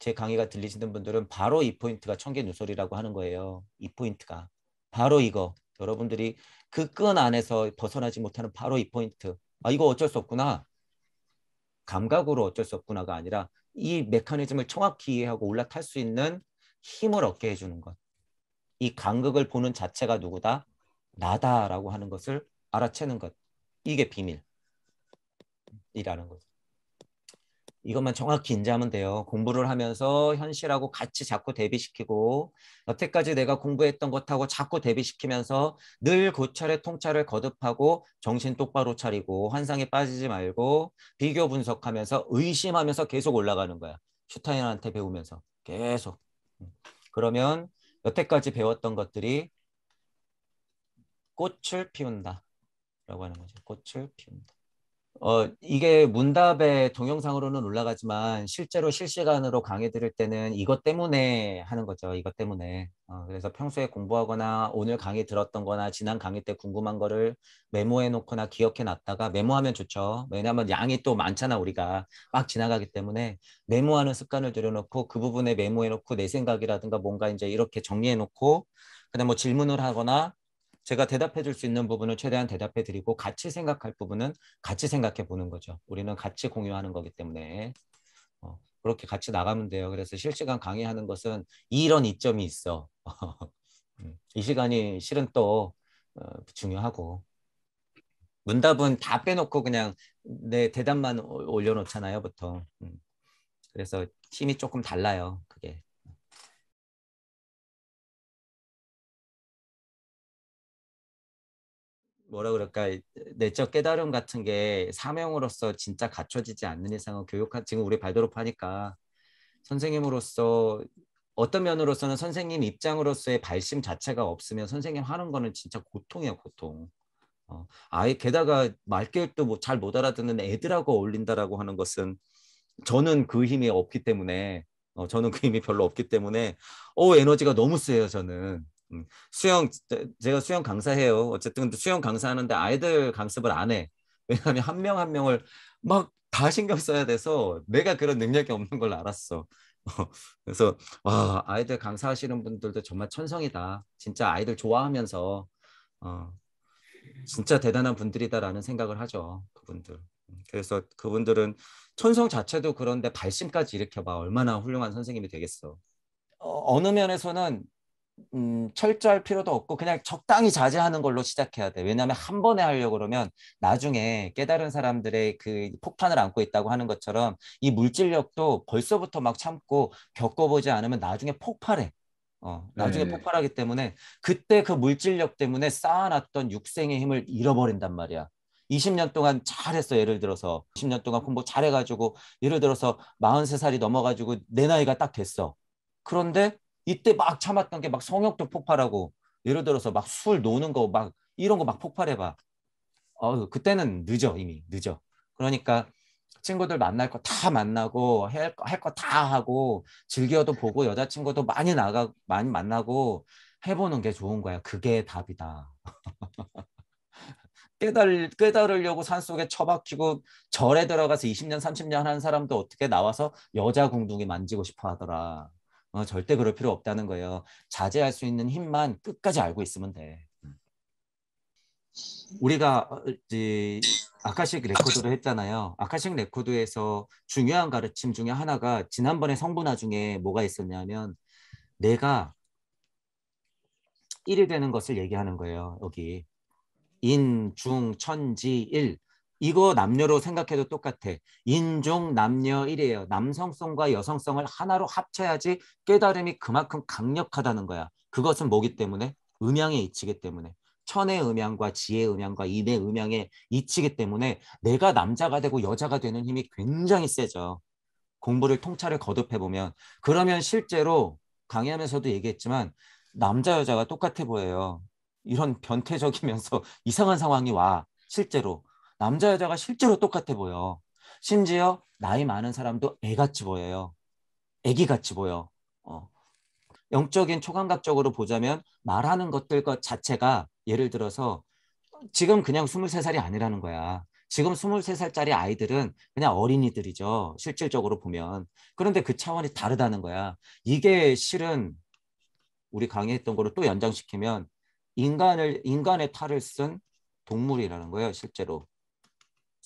제 강의가 들리시는 분들은 바로 이 포인트가 청계 누설이라고 하는 거예요. 이 포인트가 바로 이거 여러분들이 그 끈 안에서 벗어나지 못하는 바로 이 포인트. 아 이거 어쩔 수 없구나. 감각으로 어쩔 수 없구나가 아니라 이 메커니즘을 정확히 이해하고 올라탈 수 있는 힘을 얻게 해주는 것. 이 간극을 보는 자체가 누구다? 나다라고 하는 것을 알아채는 것. 이게 비밀이라는 거 이것만 정확히 인지하면 돼요. 공부를 하면서 현실하고 같이 자꾸 대비시키고 여태까지 내가 공부했던 것하고 자꾸 대비시키면서 늘 고찰의 통찰을 거듭하고 정신 똑바로 차리고 환상에 빠지지 말고 비교 분석하면서 의심하면서 계속 올라가는 거야. 슈타인한테 배우면서 계속. 음. 그러면 여태까지 배웠던 것들이 꽃을 피운다라고 하는 거죠. 꽃을 피운다. 어, 이게 문답에 동영상으로는 올라가지만 실제로 실시간으로 강의 들을 때는 이것 때문에 하는 거죠. 이것 때문에. 어, 그래서 평소에 공부하거나 오늘 강의 들었던 거나 지난 강의 때 궁금한 거를 메모해 놓거나 기억해 놨다가 메모하면 좋죠. 왜냐하면 양이 또 많잖아 우리가 막 지나가기 때문에 메모하는 습관을 들여놓고 그 부분에 메모해 놓고 내 생각이라든가 뭔가 이제 이렇게 정리해 놓고 그다음 뭐 질문을 하거나 제가 대답해 줄 수 있는 부분을 최대한 대답해 드리고 같이 생각할 부분은 같이 생각해 보는 거죠. 우리는 같이 공유하는 거기 때문에 어, 그렇게 같이 나가면 돼요. 그래서 실시간 강의하는 것은 이런 이점이 있어. 음, 이 시간이 실은 또 어, 중요하고 문답은 다 빼놓고 그냥 내 대답만 올려놓잖아요 보통. 음. 그래서 힘이 조금 달라요 그게. 뭐라 그럴까 내적 깨달음 같은 게 사명으로서 진짜 갖춰지지 않는 이상은 교육한 지금 우리 발도로파니까 선생님으로서 어떤 면으로서는 선생님 입장으로서의 발심 자체가 없으면 선생님 하는 거는 진짜 고통이야 고통. 어, 아예 게다가 말교육도 뭐잘못 알아듣는 애들하고 어울린다라고 하는 것은 저는 그 힘이 없기 때문에 어, 저는 그 힘이 별로 없기 때문에 어 에너지가 너무 세요 저는 음, 수영 제가 수영 강사해요. 어쨌든 수영 강사하는데 아이들 강습을 안 해. 왜냐하면 한 명한 한 명을 막 다 신경 써야 돼서 내가 그런 능력이 없는 걸 알았어. 어, 그래서 와 아이들 강사하시는 분들도 정말 천성이다. 진짜 아이들 좋아하면서 어, 진짜 대단한 분들이다라는 생각을 하죠. 그분들. 음, 그래서 그분들은 천성 자체도 그런데 발심까지 일으켜봐 얼마나 훌륭한 선생님이 되겠어. 어, 어느 면에서는 음, 철저할 필요도 없고 그냥 적당히 자제하는 걸로 시작해야 돼. 왜냐하면 한 번에 하려고 그러면 나중에 깨달은 사람들의 그 폭탄을 안고 있다고 하는 것처럼 이 물질력도 벌써부터 막 참고 겪어보지 않으면 나중에 폭발해. 어, 나중에 네. 폭발하기 때문에 그때 그 물질력 때문에 쌓아놨던 육생의 힘을 잃어버린단 말이야. 20년 동안 잘했어 예를 들어서 20년 동안 공부 잘해가지고 예를 들어서 43살이 넘어가지고 내 나이가 딱 됐어. 그런데 이때 막 참았던 게 막 성욕도 폭발하고 예를 들어서 막 술 노는 거 막 이런 거 막 폭발해봐. 어 그때는 늦어 이미 늦어. 그러니까 친구들 만날 거 다 만나고 할 거 다 하고 즐겨도 보고 여자친구도 많이 나가 많이 만나고 해보는 게 좋은 거야. 그게 답이다. 깨달, 깨달으려고 산속에 처박히고 절에 들어가서 20년, 30년 한 사람도 어떻게 나와서 여자 궁둥이 만지고 싶어 하더라. 어, 절대 그럴 필요 없다는 거예요. 자제할 수 있는 힘만 끝까지 알고 있으면 돼. 음. 우리가 어, 이제 아카식 레코드로 했잖아요. 아카식 레코드에서 중요한 가르침 중에 하나가 지난번에 성분화 중에 뭐가 있었냐면 내가 1이 되는 것을 얘기하는 거예요. 여기 인, 중, 천지, 일 이거 남녀로 생각해도 똑같아. 인종 남녀이래요. 남성성과 여성성을 하나로 합쳐야지 깨달음이 그만큼 강력하다는 거야. 그것은 뭐기 때문에? 음양에 이치기 때문에. 천의 음양과 지의 음양과 입의 음양에 이치기 때문에 내가 남자가 되고 여자가 되는 힘이 굉장히 세죠. 공부를 통찰을 거듭해보면. 그러면 실제로 강의하면서도 얘기했지만 남자 여자가 똑같아 보여요. 이런 변태적이면서 이상한 상황이 와. 실제로 남자 여자가 실제로 똑같아 보여. 심지어 나이 많은 사람도 애같이 보여요. 애기같이 보여. 어. 영적인 초감각적으로 보자면 말하는 것들 것 자체가 예를 들어서 지금 그냥 23살이 아니라는 거야. 지금 23살짜리 아이들은 그냥 어린이들이죠. 실질적으로 보면. 그런데 그 차원이 다르다는 거야. 이게 실은 우리 강의했던 거를또 연장시키면 인간을 인간의 탈을 쓴 동물이라는 거예요, 실제로.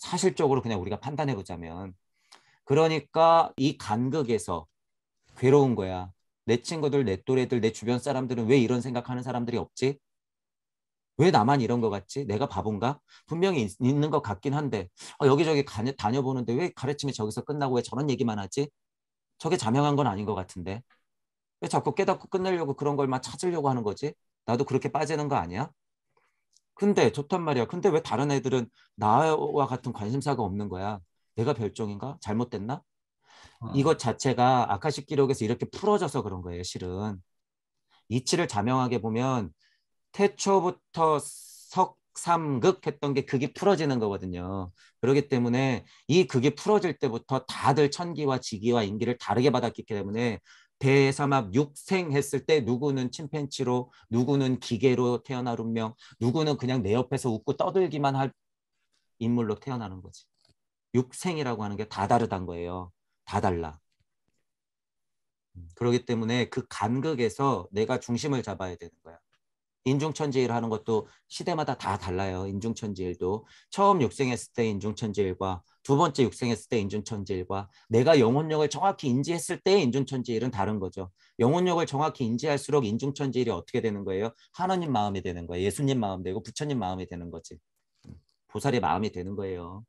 사실적으로 그냥 우리가 판단해 보자면 그러니까 이 간극에서 괴로운 거야. 내 친구들, 내 또래들, 내 주변 사람들은 왜 이런 생각하는 사람들이 없지? 왜 나만 이런 것 같지? 내가 바본가? 분명히 있, 있는 것 같긴 한데 어, 여기저기 가, 다녀보는데 왜 가르침이 저기서 끝나고 왜 저런 얘기만 하지? 저게 자명한 건 아닌 것 같은데 왜 자꾸 깨닫고 끝내려고 그런 걸 막 찾으려고 하는 거지? 나도 그렇게 빠지는 거 아니야? 근데 좋단 말이야. 근데 왜 다른 애들은 나와 같은 관심사가 없는 거야? 내가 별종인가? 잘못됐나? 어. 이것 자체가 아카식 기록에서 이렇게 풀어져서 그런 거예요, 실은. 이치를 자명하게 보면 태초부터 석삼극 했던 게 극이 풀어지는 거거든요. 그렇기 때문에 이 극이 풀어질 때부터 다들 천기와 지기와 인기를 다르게 받았기 때문에 대사막 육생했을 때 누구는 침팬치로 누구는 기계로 태어날 운명 누구는 그냥 내 옆에서 웃고 떠들기만 할 인물로 태어나는 거지. 육생이라고 하는 게 다 다르단 거예요. 다 달라. 음, 그러기 때문에 그 간극에서 내가 중심을 잡아야 되는 거야. 인중천지일 하는 것도 시대마다 다 달라요. 인중천지일도 처음 육생했을 때 인중천지일과 두 번째 육생했을 때 인중천지일과 내가 영혼력을 정확히 인지했을 때 인중천지일은 다른 거죠. 영혼력을 정확히 인지할수록 인중천지일이 어떻게 되는 거예요? 하나님 마음이 되는 거예요. 예수님 마음 되고 부처님 마음이 되는 거지. 음, 보살의 마음이 되는 거예요.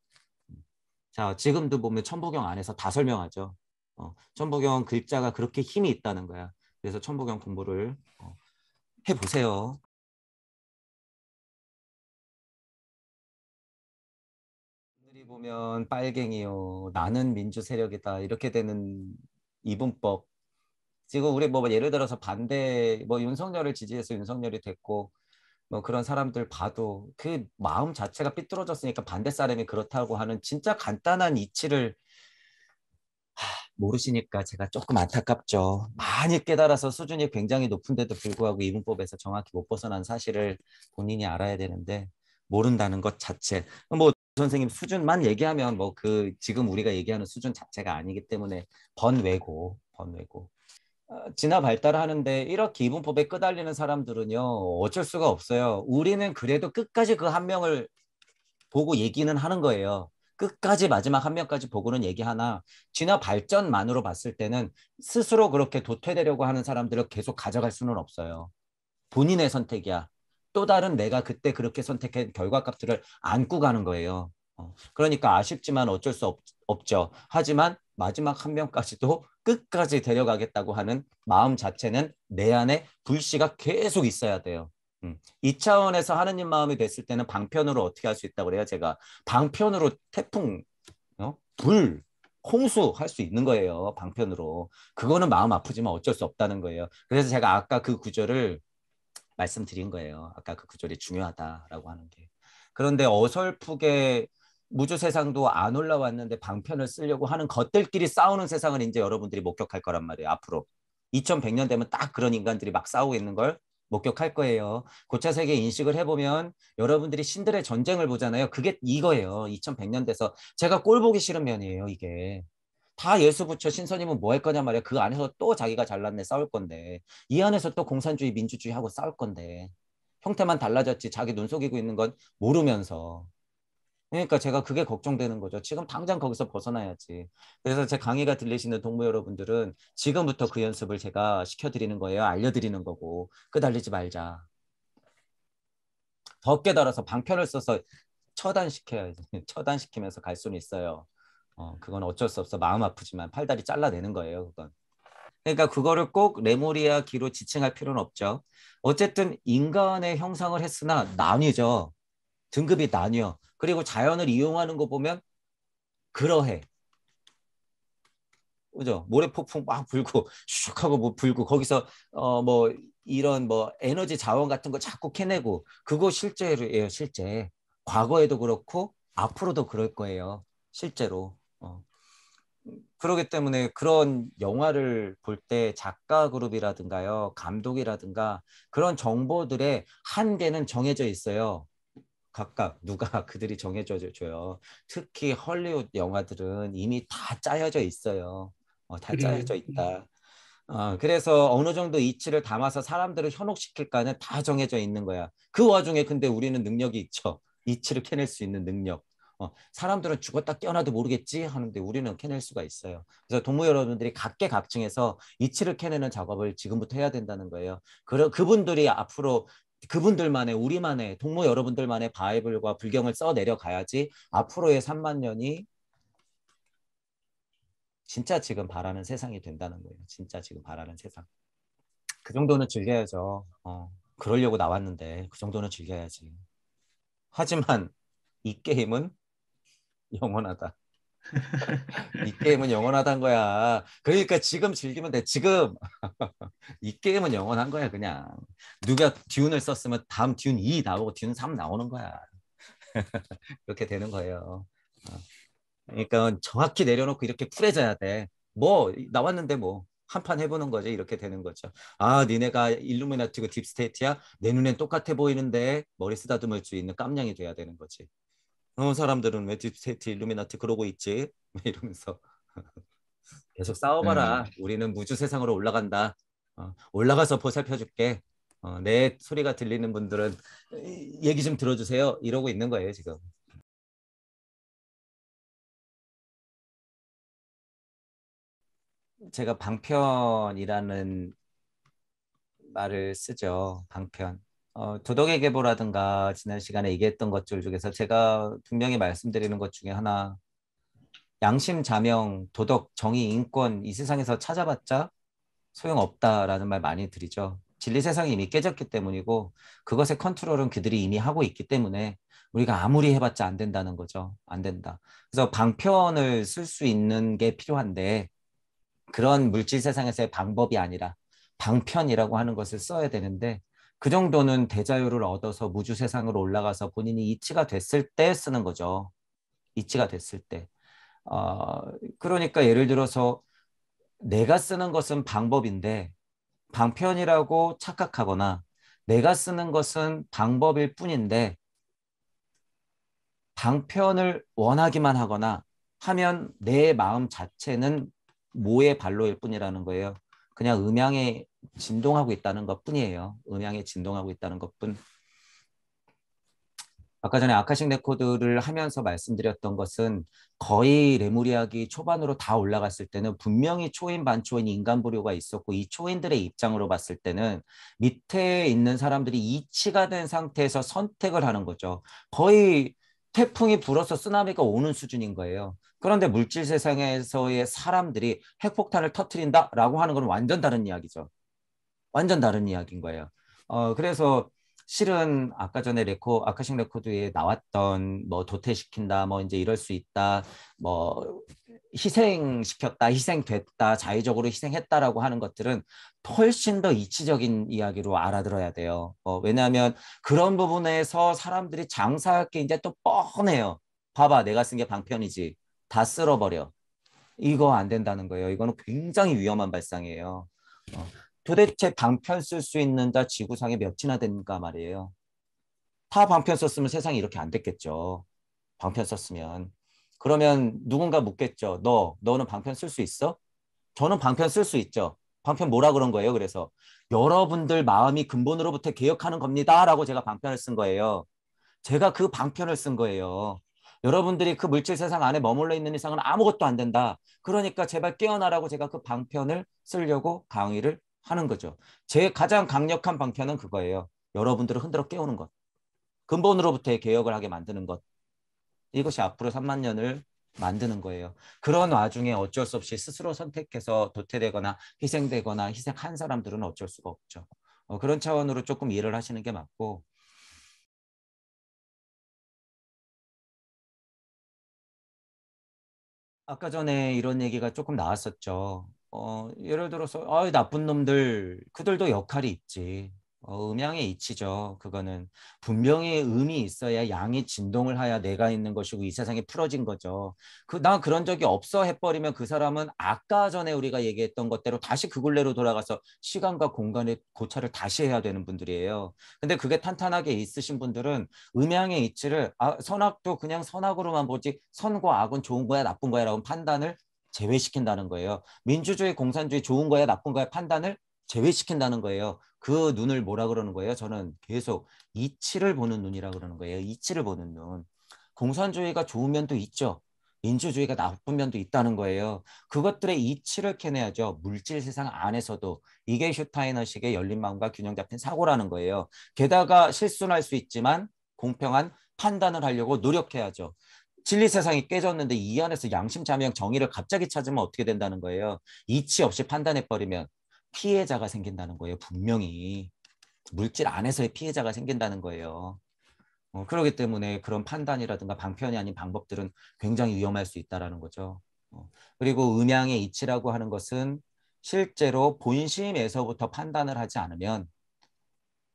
음, 자 지금도 보면 천부경 안에서 다 설명하죠. 어, 천부경 글자가 그렇게 힘이 있다는 거야. 그래서 천부경 공부를 어, 해보세요. 들이 보면 빨갱이요, 나는 민주 세력이다 이렇게 되는 이분법. 지금 우리 뭐 예를 들어서 반대 뭐 윤석열을 지지해서 윤석열이 됐고 뭐 그런 사람들 봐도 그 마음 자체가 삐뚤어졌으니까 반대 사람이 그렇다고 하는 진짜 간단한 이치를 모르시니까 제가 조금 안타깝죠. 많이 깨달아서 수준이 굉장히 높은데도 불구하고 이분법에서 정확히 못 벗어난 사실을 본인이 알아야 되는데 모른다는 것 자체 뭐 선생님 수준만 얘기하면 뭐 그 지금 우리가 얘기하는 수준 자체가 아니기 때문에 번외고 번외고 진화 어, 발달하는데 이렇게 이분법에 끄달리는 사람들은요 어쩔 수가 없어요. 우리는 그래도 끝까지 그 한 명을 보고 얘기는 하는 거예요. 끝까지 마지막 한 명까지 보고는 얘기하나 진화 발전만으로 봤을 때는 스스로 그렇게 도태되려고 하는 사람들을 계속 가져갈 수는 없어요. 본인의 선택이야. 또 다른 내가 그때 그렇게 선택한 결과값들을 안고 가는 거예요. 어, 그러니까 아쉽지만 어쩔 수 없, 죠 하지만 마지막 한 명까지도 끝까지 데려가겠다고 하는 마음 자체는 내 안에 불씨가 계속 있어야 돼요. 음. 이 차원에서 하느님 마음이 됐을 때는 방편으로 어떻게 할 수 있다고 그래요? 제가 방편으로 태풍, 어? 불, 홍수 할 수 있는 거예요. 방편으로. 그거는 마음 아프지만 어쩔 수 없다는 거예요. 그래서 제가 아까 그 구절을 말씀드린 거예요. 아까 그 구절이 중요하다라고 하는 게. 그런데 어설프게 무주 세상도 안 올라왔는데 방편을 쓰려고 하는 것들끼리 싸우는 세상을 이제 여러분들이 목격할 거란 말이에요. 앞으로 2100년 되면 딱 그런 인간들이 막 싸우고 있는 걸 목격할 거예요. 고차 세계 인식을 해보면 여러분들이 신들의 전쟁을 보잖아요. 그게 이거예요. 2100년대에서 제가 꼴 보기 싫은 면이에요. 이게 다 예수 부처 신선님은 뭐 할 거냐 말이야. 그 안에서 또 자기가 잘났네 싸울 건데 이 안에서 또 공산주의 민주주의 하고 싸울 건데 형태만 달라졌지 자기 눈 속이고 있는 건 모르면서 그러니까 제가 그게 걱정되는 거죠. 지금 당장 거기서 벗어나야지. 그래서 제 강의가 들리시는 동무 여러분들은 지금부터 그 연습을 제가 시켜드리는 거예요. 알려드리는 거고 끄달리지 말자. 더 깨달아서 방편을 써서 처단시켜야 처단시키면서 갈 수는 있어요. 어, 그건 어쩔 수 없어. 마음 아프지만 팔다리 잘라내는 거예요. 그건. 그러니까 그거를 꼭 레모리아 기로 지칭할 필요는 없죠. 어쨌든 인간의 형상을 했으나 나뉘죠. 등급이 나뉘어. 그리고 자연을 이용하는 거 보면 그러해. 그죠? 모래폭풍 막 불고 슉 하고 뭐 불고 거기서 어 뭐 이런 뭐 에너지 자원 같은 거 자꾸 캐내고 그거 실제로예요 실제 과거에도 그렇고 앞으로도 그럴 거예요 실제로 어. 그러기 때문에 그런 영화를 볼 때 작가 그룹이라든가요 감독이라든가 그런 정보들의 한계는 정해져 있어요 각각 누가 그들이 정해져 줘요. 특히 헐리우드 영화들은 이미 다 짜여져 있어요. 어, 다 짜여져 있다. 음. 어, 그래서 어느 정도 이치를 담아서 사람들을 현혹시킬까는 다 정해져 있는 거야. 그 와중에 근데 우리는 능력이 있죠. 이치를 캐낼 수 있는 능력. 어, 사람들은 죽었다 깨어나도 모르겠지 하는데 우리는 캐낼 수가 있어요. 그래서 동무 여러분들이 각계각층에서 이치를 캐내는 작업을 지금부터 해야 된다는 거예요. 그러, 그분들이 앞으로 그분들만의 우리만의 동무 여러분들만의 바이블과 불경을 써 내려가야지 앞으로의 3만 년이 진짜 지금 바라는 세상이 된다는 거예요. 진짜 지금 바라는 세상. 그 정도는 즐겨야죠. 어, 그러려고 나왔는데 그 정도는 즐겨야지. 하지만 이 게임은 영원하다. 이 게임은 영원하단 거야. 그러니까 지금 즐기면 돼. 지금 이 게임은 영원한 거야 그냥. 누가 듀운을 썼으면 다음 듀운 2 나오고 듀운 3 나오는 거야. 이렇게 되는 거예요. 어. 그러니까 정확히 내려놓고 이렇게 풀해져야 돼. 뭐 나왔는데 뭐. 한 판 해보는 거죠. 이렇게 되는 거죠. 아, 니네가 일루미나티고 딥스테이트야? 내 눈엔 똑같아 보이는데 머리 쓰다듬을 수 있는 깜냥이 돼야 되는 거지. 어, 사람들은 왜 딥스테이트 일루미나티 그러고 있지? 이러면서 계속 싸워봐라. 네. 우리는 무주 세상으로 올라간다. 어, 올라가서 보살펴줄게. 어, 내 소리가 들리는 분들은 얘기 좀 들어주세요. 이러고 있는 거예요 지금. 제가 방편이라는 말을 쓰죠. 방편. 어, 도덕의 계보라든가 지난 시간에 얘기했던 것들 중에서 제가 분명히 말씀드리는 것 중에 하나 양심, 자명, 도덕, 정의, 인권 이 세상에서 찾아봤자 소용없다라는 말 많이 드리죠. 진리 세상이 이미 깨졌기 때문이고 그것의 컨트롤은 그들이 이미 하고 있기 때문에 우리가 아무리 해봤자 안 된다는 거죠. 안 된다. 그래서 방편을 쓸 수 있는 게 필요한데 그런 물질 세상에서의 방법이 아니라 방편이라고 하는 것을 써야 되는데 그 정도는 대자유를 얻어서 무주 세상으로 올라가서 본인이 이치가 됐을 때 쓰는 거죠. 이치가 됐을 때. 어, 그러니까 예를 들어서 내가 쓰는 것은 방법인데 방편이라고 착각하거나 내가 쓰는 것은 방법일 뿐인데 방편을 원하기만 하거나 하면 내 마음 자체는 모의 발로일 뿐이라는 거예요. 그냥 음양에 진동하고 있다는 것뿐이에요. 음향이 진동하고 있다는 것뿐. 아까 전에 아카식 레코드를 하면서 말씀드렸던 것은 거의 레무리학이 초반으로 다 올라갔을 때는 분명히 초인, 반초인, 인간부류가 있었고 이 초인들의 입장으로 봤을 때는 밑에 있는 사람들이 이치가 된 상태에서 선택을 하는 거죠. 거의 태풍이 불어서 쓰나미가 오는 수준인 거예요. 그런데 물질 세상에서의 사람들이 핵폭탄을 터트린다라고 하는 건 완전 다른 이야기죠. 완전 다른 이야기인 거예요. 어, 그래서 실은 아까 전에 레코 아카식 레코드에 나왔던 뭐 도태시킨다 뭐 이제 이럴 수 있다 뭐 희생시켰다 희생됐다 자의적으로 희생했다라고 하는 것들은 훨씬 더 이치적인 이야기로 알아들어야 돼요 어, 왜냐하면 그런 부분에서 사람들이 장사할 게 이제 또 뻔해요 봐봐 내가 쓴 게 방편이지 다 쓸어버려 이거 안 된다는 거예요 이거는 굉장히 위험한 발상이에요 어. 도대체 방편 쓸 수 있는 자 지구상에 몇이나 된가 말이에요. 다 방편 썼으면 세상이 이렇게 안 됐겠죠. 방편 썼으면. 그러면 누군가 묻겠죠. 너, 너는 방편 쓸 수 있어? 저는 방편 쓸 수 있죠. 방편 뭐라 그런 거예요? 그래서 여러분들 마음이 근본으로부터 개혁하는 겁니다. 라고 제가 방편을 쓴 거예요. 제가 그 방편을 쓴 거예요. 여러분들이 그 물질 세상 안에 머물러 있는 이상은 아무것도 안 된다. 그러니까 제발 깨어나라고 제가 그 방편을 쓰려고 강의를 하는 거죠. 제 가장 강력한 방편은 그거예요. 여러분들을 흔들어 깨우는 것. 근본으로부터의 개혁을 하게 만드는 것. 이것이 앞으로 3만 년을 만드는 거예요. 그런 와중에 어쩔 수 없이 스스로 선택해서 도태되거나 희생되거나 희생한 사람들은 어쩔 수가 없죠. 어, 그런 차원으로 조금 일을 하시는 게 맞고 아까 전에 이런 얘기가 조금 나왔었죠. 어, 예를 들어서 아 나쁜 놈들 그들도 역할이 있지. 어, 음양의 이치죠. 그거는 분명히 음이 있어야 양이 진동을 해야 내가 있는 것이고 이 세상에 풀어진 거죠. 그난 그런 적이 없어 해버리면 그 사람은 아까 전에 우리가 얘기했던 것대로 다시 그 굴레로 돌아가서 시간과 공간의 고찰을 다시 해야 되는 분들이에요. 근데 그게 탄탄하게 있으신 분들은 음양의 이치를 아, 선악도 그냥 선악으로만 보지 선과 악은 좋은 거야 나쁜 거야라고 판단을 제외시킨다는 거예요. 민주주의, 공산주의 좋은 거야, 나쁜 거야 판단을 제외시킨다는 거예요. 그 눈을 뭐라 그러는 거예요? 저는 계속 이치를 보는 눈이라 그러는 거예요. 이치를 보는 눈. 공산주의가 좋은 면도 있죠. 민주주의가 나쁜 면도 있다는 거예요. 그것들의 이치를 캐내야죠. 물질 세상 안에서도 이게 슈타이너식의 열린 마음과 균형 잡힌 사고라는 거예요. 게다가 실수는 할 수 있지만 공평한 판단을 하려고 노력해야죠. 진리 세상이 깨졌는데 이 안에서 양심 자명 정의를 갑자기 찾으면 어떻게 된다는 거예요? 이치 없이 판단해 버리면 피해자가 생긴다는 거예요. 분명히 물질 안에서의 피해자가 생긴다는 거예요. 어, 그렇기 때문에 그런 판단이라든가 방편이 아닌 방법들은 굉장히 위험할 수 있다라는 거죠. 어, 그리고 음양의 이치라고 하는 것은 실제로 본심에서부터 판단을 하지 않으면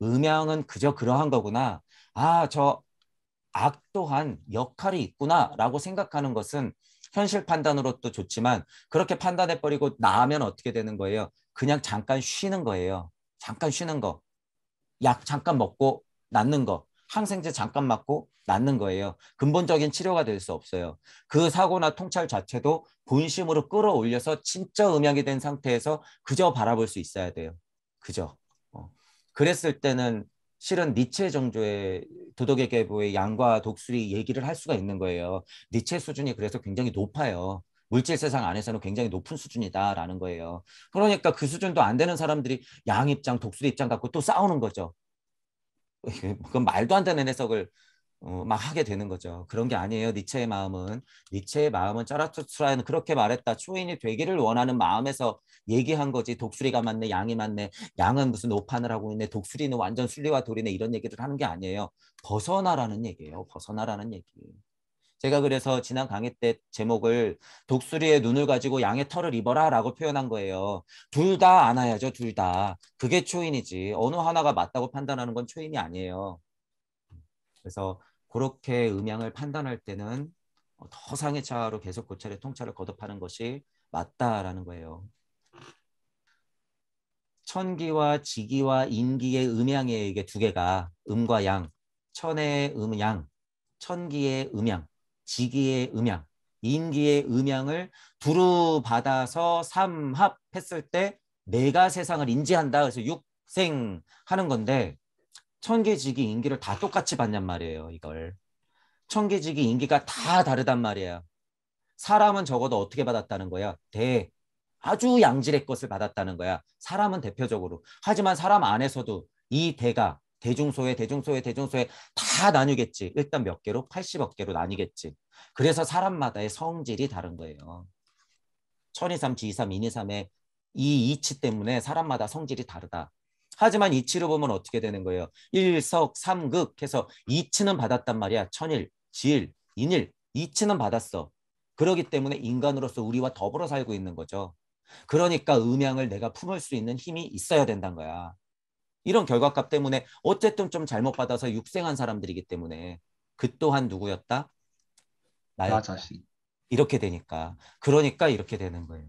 음양은 그저 그러한 거구나. 아, 저악 또한 역할이 있구나라고 생각하는 것은 현실 판단으로도 좋지만 그렇게 판단해 버리고 나면 어떻게 되는 거예요? 그냥 잠깐 쉬는 거예요. 잠깐 쉬는 거. 약 잠깐 먹고 낫는 거. 항생제 잠깐 맞고 낫는 거예요. 근본적인 치료가 될 수 없어요. 그 사고나 통찰 자체도 본심으로 끌어올려서 진짜 음향이 된 상태에서 그저 바라볼 수 있어야 돼요. 그죠 어. 그랬을 때는 실은 니체 정도의 도덕의 계보의 양과 독수리 얘기를 할 수가 있는 거예요. 니체 수준이 그래서 굉장히 높아요. 물질 세상 안에서는 굉장히 높은 수준이다라는 거예요. 그러니까 그 수준도 안 되는 사람들이 양 입장, 독수리 입장 갖고 또 싸우는 거죠. 뭐 그건 말도 안 되는 해석을 어, 막 하게 되는 거죠. 그런 게 아니에요. 니체의 마음은 니체의 마음은 짜라투스라는 그렇게 말했다. 초인이 되기를 원하는 마음에서 얘기한 거지. 독수리가 맞네, 양이 맞네. 양은 무슨 오판을 하고 있네. 독수리는 완전 순리와 돌이네. 이런 얘기들 하는 게 아니에요. 벗어나라는 얘기예요. 벗어나라는 얘기. 제가 그래서 지난 강의 때 제목을 독수리의 눈을 가지고 양의 털을 입어라라고 표현한 거예요. 둘 다 안아야죠. 둘 다. 그게 초인이지. 어느 하나가 맞다고 판단하는 건 초인이 아니에요. 그래서 그렇게 음향을 판단할 때는 어, 더 상해차로 계속 고찰의 그 통찰을 거듭하는 것이 맞다라는 거예요. 천기와 지기와 인기의 음양의 이게 두 개가 음과 양, 천의 음양, 천기의 음양, 지기의 음양, 인기의 음양을 두루 받아서 삼합했을 때 내가 세상을 인지한다. 그래서 육생하는 건데 천계지기 인기를 다 똑같이 받냔 말이에요. 이걸 천계지기 인기가 다 다르단 말이에요. 사람은 적어도 어떻게 받았다는 거야? 대 아주 양질의 것을 받았다는 거야. 사람은 대표적으로. 하지만 사람 안에서도 이 대가 대중소에 대중소에 대중소에 다 나뉘겠지. 일단 몇 개로 80억 개로 나뉘겠지. 그래서 사람마다의 성질이 다른 거예요. 천이삼, 지이삼, 인이삼의 이 이치 때문에 사람마다 성질이 다르다. 하지만 이치로 보면 어떻게 되는 거예요? 일석삼극 해서 이치는 받았단 말이야. 천일, 지일, 인일, 이치는 받았어. 그러기 때문에 인간으로서 우리와 더불어 살고 있는 거죠. 그러니까 음양을 내가 품을 수 있는 힘이 있어야 된다는 거야. 이런 결과값 때문에 어쨌든 좀 잘못 받아서 육생한 사람들이기 때문에 그 또한 누구였다? 나였다. 나 자신. 이렇게 되니까. 그러니까 이렇게 되는 거예요.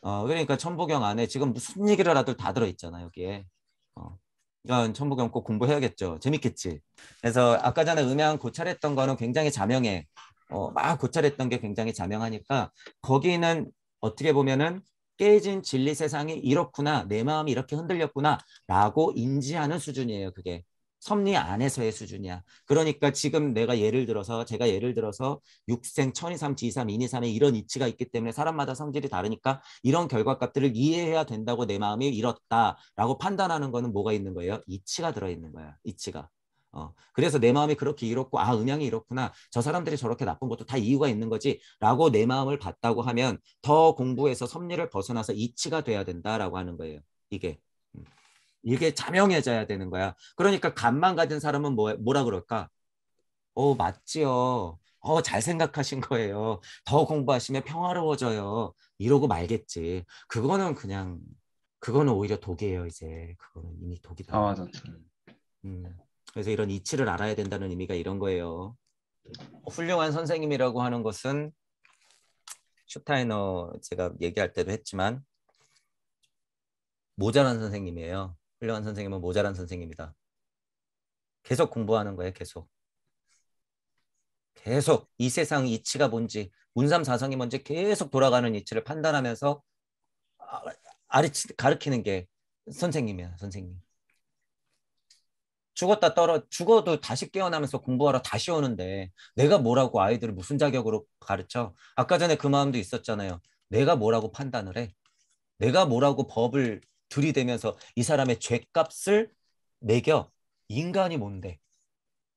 어, 그러니까 천보경 안에 지금 무슨 얘기를 하라도다 들어있잖아 요 여기에. 어, 이건 천부경 꼭 공부해야겠죠. 재밌겠지. 그래서 아까 전에 음향 고찰했던 거는 굉장히 자명해. 어, 막 고찰했던 게 굉장히 자명하니까 거기는 어떻게 보면은 깨진 진리 세상이 이렇구나 내 마음이 이렇게 흔들렸구나 라고 인지하는 수준이에요 그게 섭리 안에서의 수준이야. 그러니까 지금 내가 예를 들어서 제가 예를 들어서 육생, 천이삼, 지이삼, 인이삼에 이런 이치가 있기 때문에 사람마다 성질이 다르니까 이런 결과값들을 이해해야 된다고 내 마음이 이렇다라고 판단하는 거는 뭐가 있는 거예요? 이치가 들어있는 거야. 이치가. 어, 그래서 내 마음이 그렇게 이렇고 아 음향이 이렇구나 저 사람들이 저렇게 나쁜 것도 다 이유가 있는 거지라고 내 마음을 봤다고 하면 더 공부해서 섭리를 벗어나서 이치가 돼야 된다라고 하는 거예요 이게 이게 자명해져야 되는 거야. 그러니까 간만 가진 사람은 뭐, 뭐라 그럴까? 어, 맞지요. 어, 잘 생각하신 거예요. 더 공부하시면 평화로워져요. 이러고 말겠지. 그거는 그냥, 그거는 오히려 독이에요, 이제. 그거는 이미 독이다. 아, 맞아. 음, 그래서 이런 이치를 알아야 된다는 의미가 이런 거예요. 훌륭한 선생님이라고 하는 것은 슈타이너 제가 얘기할 때도 했지만 모자란 선생님이에요. 훌륭한 선생님은 모자란 선생님이다. 계속 공부하는 거예요. 계속. 계속 이 세상 이치가 뭔지 운삼사성이 뭔지 계속 돌아가는 이치를 판단하면서 아, 아리치, 가르치는 게 선생님이야. 선생님. 죽었다 떨어 죽어도 다시 깨어나면서 공부하러 다시 오는데 내가 뭐라고 아이들을 무슨 자격으로 가르쳐? 아까 전에 그 마음도 있었잖아요. 내가 뭐라고 판단을 해? 내가 뭐라고 법을 둘이되면서이 사람의 죄값을 매겨 인간이 뭔데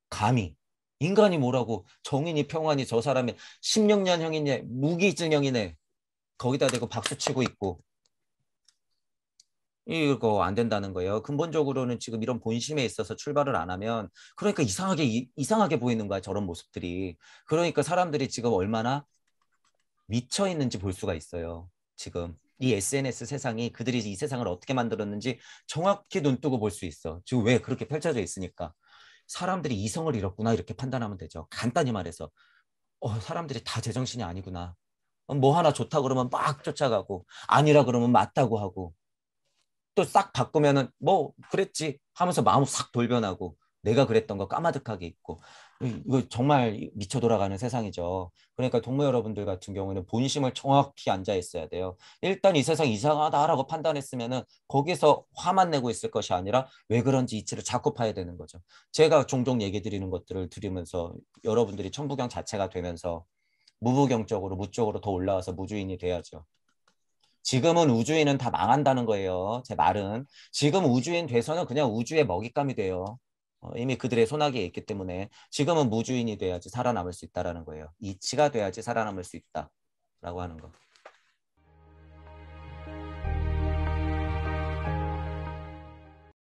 감히 인간이 뭐라고 정인이 평안이 저 사람의 16년형이네 무기징형이네 거기다 대고 박수치고 있고 이거 안 된다는 거예요. 근본적으로는 지금 이런 본심에 있어서 출발을 안 하면 그러니까 이상하게 이, 이상하게 보이는 거야 저런 모습들이. 그러니까 사람들이 지금 얼마나 미쳐 있는지 볼 수가 있어요. 지금 이 SNS 세상이 그들이 이 세상을 어떻게 만들었는지 정확히 눈뜨고 볼 수 있어. 지금 왜 그렇게 펼쳐져 있으니까 사람들이 이성을 잃었구나 이렇게 판단하면 되죠. 간단히 말해서 어, 사람들이 다 제정신이 아니구나. 어, 뭐 하나 좋다 그러면 막 쫓아가고 아니라 그러면 맞다고 하고 또 싹 바꾸면은 뭐 그랬지 하면서 마음 싹 돌변하고 내가 그랬던 거 까마득하게 있고 음. 이거 정말 미쳐 돌아가는 세상이죠. 그러니까 동무 여러분들 같은 경우는 에 본심을 정확히 앉아 있어야 돼요. 일단 이 세상 이상하다라고 판단했으면 거기서 화만 내고 있을 것이 아니라 왜 그런지 이치를 자꾸 파야 되는 거죠. 제가 종종 얘기 드리는 것들을 들으면서 여러분들이 천부경 자체가 되면서 무부경적으로 무쪽으로 더 올라와서 무주인이 돼야죠. 지금은 우주인은 다 망한다는 거예요. 제 말은 지금 우주인 돼서는 그냥 우주의 먹잇감이 돼요. 어, 이미 그들의 손아귀에 있기 때문에 지금은 무주인이 돼야지 살아남을 수 있다라는 거예요. 이치가 돼야지 살아남을 수 있다라고 하는 거.